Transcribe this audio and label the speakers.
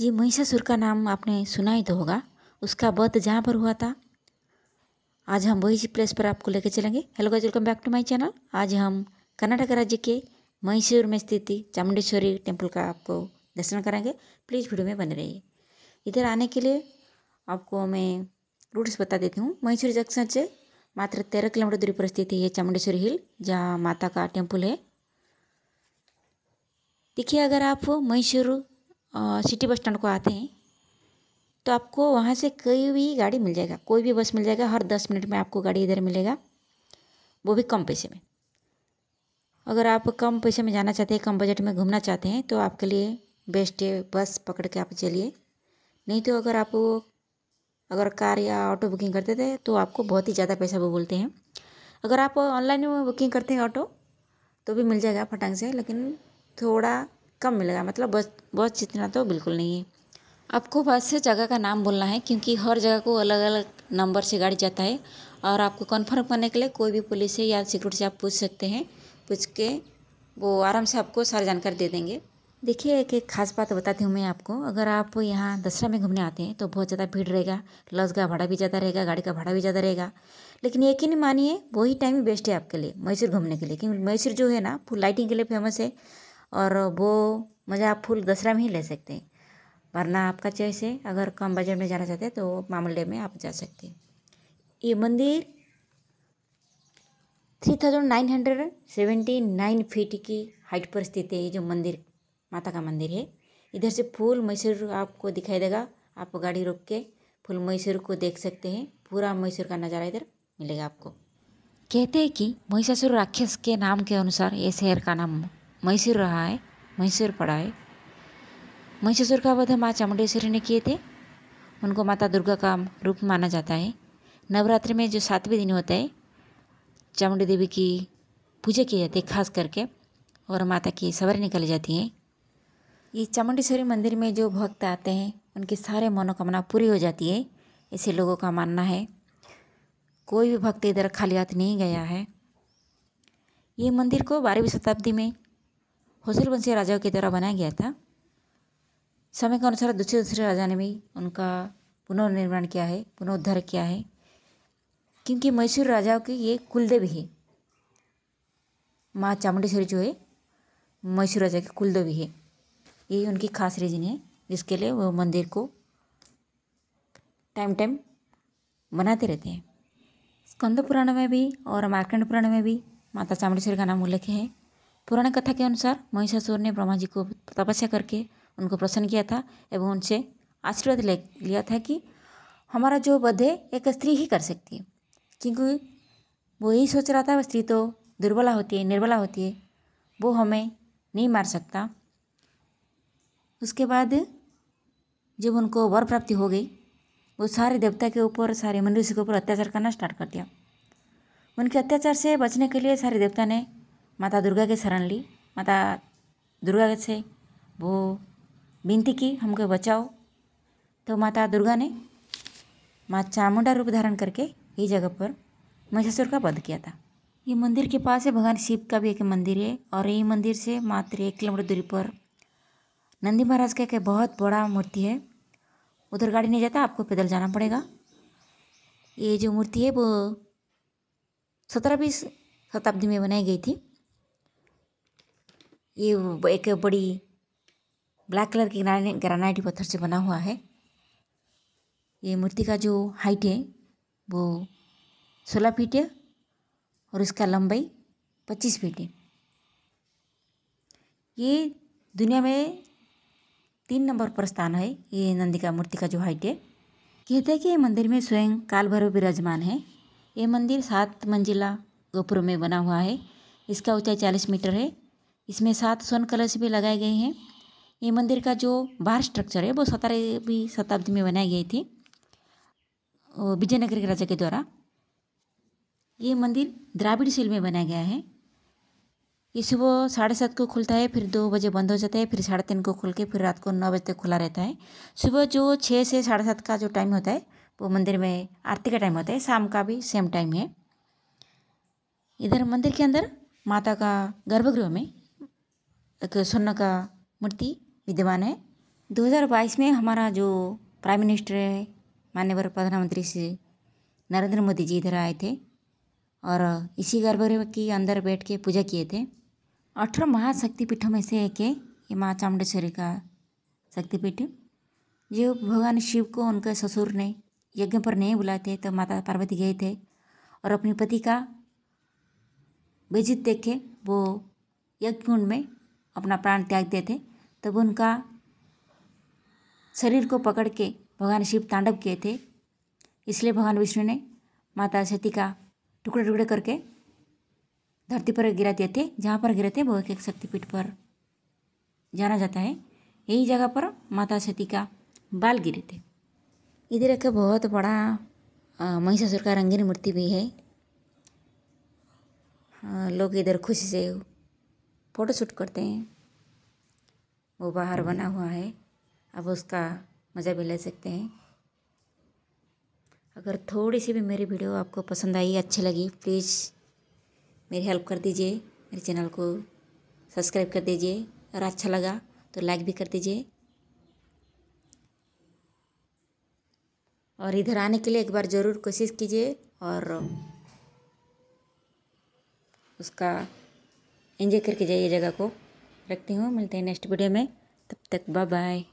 Speaker 1: ये महिषासुर का नाम आपने सुना ही तो होगा उसका वध जहाँ पर हुआ था आज हम वही प्लेस पर आपको लेकर चलेंगे hello guys welcome back to my channel आज हम कर्नाटक राज्य के मैसूर में स्थित चामुंडेश्वरी टेम्पल का आपको दर्शन कराएंगे प्लीज़ वीडियो में बने रहिए इधर आने के लिए आपको मैं रूट्स बता देती हूँ मैसूर जंक्शन से मात्र तेरह किलोमीटर दूरी पर स्थित है चामुंडेश्वरी हिल जहाँ माता का टेम्पल है देखिए अगर आप मैसूर सिटी बस स्टैंड को आते हैं तो आपको वहाँ से कोई भी गाड़ी मिल जाएगा कोई भी बस मिल जाएगा हर दस मिनट में आपको गाड़ी इधर मिलेगा वो भी कम पैसे में अगर आप कम पैसे में जाना चाहते हैं कम बजट में घूमना चाहते हैं तो आपके लिए बेस्ट है बस पकड़ के आप चलिए नहीं तो अगर आप अगर कार या ऑटो बुकिंग करते थे तो आपको बहुत ही ज़्यादा पैसा वो बोलते हैं अगर आप ऑनलाइन बुकिंग करते हैं ऑटो तो भी मिल जाएगा फटाक से लेकिन थोड़ा कम मिलेगा मतलब बस बस जितना तो बिल्कुल नहीं है आपको बस से जगह का नाम बोलना है क्योंकि हर जगह को अलग अलग नंबर से गाड़ी जाता है और आपको कन्फर्म करने के लिए कोई भी पुलिस से या सिक्योरिटी से आप पूछ सकते हैं पूछ के वो आराम से आपको सारी जानकारी दे देंगे देखिए एक एक खास बात बताती हूँ मैं आपको अगर आप यहाँ दसरा में घूमने आते हैं तो बहुत ज़्यादा भीड़ रहेगा लस का भाड़ा भी ज़्यादा रहेगा गाड़ी का भाड़ा भी ज़्यादा रहेगा लेकिन नहीं मानिए वही टाइम ही बेस्ट है आपके लिए मैसूर घूमने के लिए क्योंकि मैसूर जो है ना फुल लाइटिंग के लिए फेमस है और वो मज़ा आप फुल दसरा में ही ले सकते हैं वरना आपका चॉइस है अगर कम बजट में जाना चाहते हैं तो मामले में आप जा सकते हैं ये मंदिर three thousand nine hundred seventy nine feet की हाइट पर स्थित है ये जो मंदिर माता का मंदिर है इधर से फुल मैसूर आपको दिखाई देगा आप गाड़ी रोक के फुल मैसूर को देख सकते हैं पूरा मैसूर का नज़ारा इधर मिलेगा आपको कहते हैं कि महिषासुर राक्षस के नाम के अनुसार ये शहर का नाम रहा है રહાય पड़ा है महिषासुर का वध माँ चामुंडेश्वरी ने किए थे उनको माता दुर्गा का रूप माना जाता है नवरात्रि में जो सातवें दिन होता है चामुंडी देवी की पूजा की जाती है खास करके और माता की सवारी निकाली जाती है ये चामुंडेश्वरी मंदिर में जो भक्त आते हैं उनकी सारे मनोकामना पूरी हो जाती है ऐसे लोगों का मानना है कोई भी भक्त इधर खाली हाथ नहीं गया है ये मंदिर को बारहवीं शताब्दी में होसिलबंसी राजाओं के द्वारा बनाया गया था समय के अनुसार दूसरे दूसरे राजा ने भी उनका पुनर्निर्माण किया है पुनरुद्धार किया है क्योंकि मैसूर राजाओं की ये कुलदेवी है माँ चामुंडेश्वरी जो है मैसूर राजा की कुलदेवी है यही उनकी खास रीजन है जिसके लिए वो मंदिर को टाइम टाइम बनाते रहते हैं स्कंद पुराण में भी और मार्कंड पुराण में भी माता चामुंडेश्वरी का नाम उल्लेख है पुराण कथा के अनुसार महिषासुर ने ब्रह्मा जी को तपस्या करके उनको प्रसन्न किया था एवं उनसे आशीर्वाद ले लिया था कि हमारा जो वध है एक स्त्री ही कर सकती है क्योंकि वो यही सोच रहा था स्त्री तो दुर्बला होती है निर्बला होती है वो हमें नहीं मार सकता उसके बाद जब उनको वर प्राप्ति हो गई वो सारे देवता के ऊपर सारे मनुष्य के ऊपर अत्याचार करना स्टार्ट कर दिया उनके अत्याचार से बचने के लिए सारे देवता ने माता दुर्गा के शरण ली माता दुर्गा से वो विनती की हमको बचाओ तो माता दुर्गा ने माँ चामुंडा रूप धारण करके इस जगह पर महिषासुर का वध किया था ये मंदिर के पास है भगवान शिव का भी एक मंदिर है और ये मंदिर से मात्र एक किलोमीटर दूरी पर नंदी महाराज का एक बहुत बड़ा मूर्ति है उधर गाड़ी नहीं जाता आपको पैदल जाना पड़ेगा ये जो मूर्ति है वो सत्रहवीं शताब्दी में बनाई गई थी ये एक बड़ी ब्लैक कलर की ग्रेनाइट पत्थर से बना हुआ है ये मूर्ति का जो हाइट है वो सोलह फीट है और इसका लंबाई पच्चीस फीट है ये दुनिया में तीन नंबर पर स्थान है ये का मूर्ति का जो हाइट है कहते हैं कि ये मंदिर में स्वयं काल भैरव विराजमान है ये मंदिर सात मंजिला गोपुर में बना हुआ है इसका ऊंचाई चालीस मीटर है इसमें सात स्वर्ण कलश भी लगाए गए हैं ये मंदिर का जो बाहर स्ट्रक्चर है वो सतारहवीं शताब्दी में बनाई गई थी विजयनगर के राजा के द्वारा ये मंदिर द्राविड़ शैल में बनाया गया है ये सुबह साढ़े सात को खुलता है फिर दो बजे बंद हो जाता है फिर साढ़े तीन को खुल के फिर रात को नौ बजे तक खुला रहता है सुबह जो छः से साढ़े सात का जो टाइम होता है वो मंदिर में आरती का टाइम होता है शाम का भी सेम टाइम है इधर मंदिर के अंदर माता का गर्भगृह में एक स्वर्ण का मूर्ति विद्यमान है दो हज़ार बाईस में हमारा जो प्राइम मिनिस्टर है मान्यवर प्रधानमंत्री श्री नरेंद्र मोदी जी इधर आए थे और इसी गर्भगृह के अंदर बैठ के पूजा किए थे अठारह महाशक्ति पीठों में से एक है ये माँ चामुंडेश्वरी का शक्तिपीठ जो भगवान शिव को उनके ससुर ने यज्ञ पर नहीं बुलाए थे तो माता पार्वती गए थे और अपने पति का बेजित देखे वो यज्ञ कुंड में अपना प्राण त्याग दिए थे तब उनका शरीर को पकड़ के भगवान शिव तांडव किए थे इसलिए भगवान विष्णु ने माता सती का टुकड़े टुकड़े करके धरती पर गिरा दिए थे जहाँ पर गिरे थे वो एक शक्तिपीठ पर जाना जाता है यही जगह पर माता सती का बाल गिरे थे इधर एक बहुत बड़ा महिषासुर का रंगीन मूर्ति भी है लोग इधर खुशी से फ़ोटोशूट करते हैं वो बाहर हम्म। बना हुआ है अब उसका मज़ा भी ले सकते हैं अगर थोड़ी सी भी मेरी वीडियो आपको पसंद आई अच्छी लगी प्लीज़ मेरी हेल्प कर दीजिए मेरे चैनल को सब्सक्राइब कर दीजिए और अच्छा लगा तो लाइक भी कर दीजिए और इधर आने के लिए एक बार ज़रूर कोशिश कीजिए और उसका इंजॉय करके जाइए जगह को रखती हूँ मिलते हैं नेक्स्ट वीडियो में तब तक बाय बाय